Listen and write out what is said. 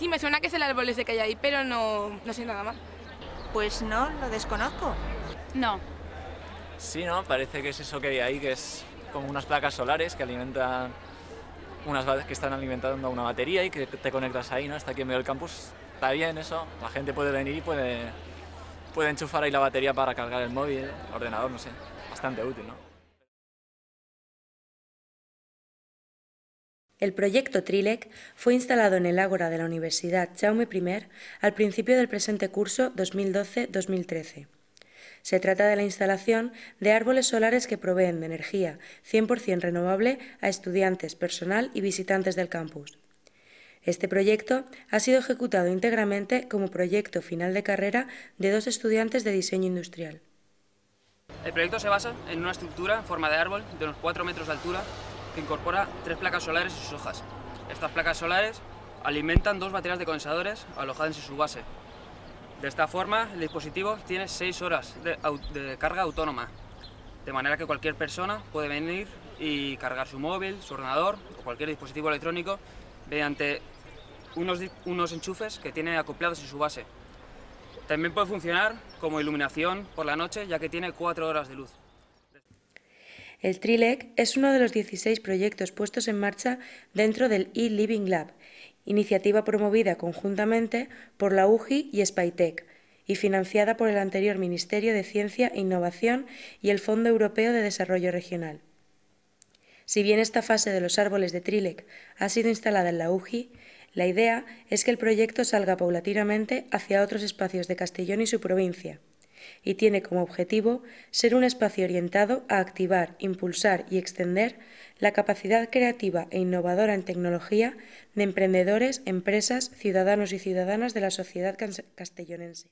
Sí, me suena que es el árbol ese que hay ahí, pero no, no sé nada más. Pues no, lo desconozco. No. Sí, ¿no? Parece que es eso que hay ahí, que es como unas placas solares que alimentan unas que están alimentando una batería y que te conectas ahí, ¿no? Está aquí en medio del campus. Está bien eso. La gente puede venir y puede, puede enchufar ahí la batería para cargar el móvil, el ordenador, no sé. Bastante útil, ¿no? El proyecto TRILEC fue instalado en el Ágora de la Universidad Chaume I al principio del presente curso 2012-2013. Se trata de la instalación de árboles solares que proveen de energía 100% renovable a estudiantes, personal y visitantes del campus. Este proyecto ha sido ejecutado íntegramente como proyecto final de carrera de dos estudiantes de diseño industrial. El proyecto se basa en una estructura en forma de árbol de unos 4 metros de altura incorpora tres placas solares en sus hojas. Estas placas solares alimentan dos baterías de condensadores alojadas en su base. De esta forma, el dispositivo tiene seis horas de, carga autónoma, de manera que cualquier persona puede venir y cargar su móvil, su ordenador o cualquier dispositivo electrónico mediante unos, enchufes que tiene acoplados en su base. También puede funcionar como iluminación por la noche, ya que tiene cuatro horas de luz. El TRILEC es uno de los 16 proyectos puestos en marcha dentro del eLiving Lab, iniciativa promovida conjuntamente por la UGI y SPITEC y financiada por el anterior Ministerio de Ciencia e Innovación y el Fondo Europeo de Desarrollo Regional. Si bien esta fase de los árboles de Trilec ha sido instalada en la UGI, la idea es que el proyecto salga paulatinamente hacia otros espacios de Castellón y su provincia y tiene como objetivo ser un espacio orientado a activar, impulsar y extender la capacidad creativa e innovadora en tecnología de emprendedores, empresas, ciudadanos y ciudadanas de la sociedad castellonense.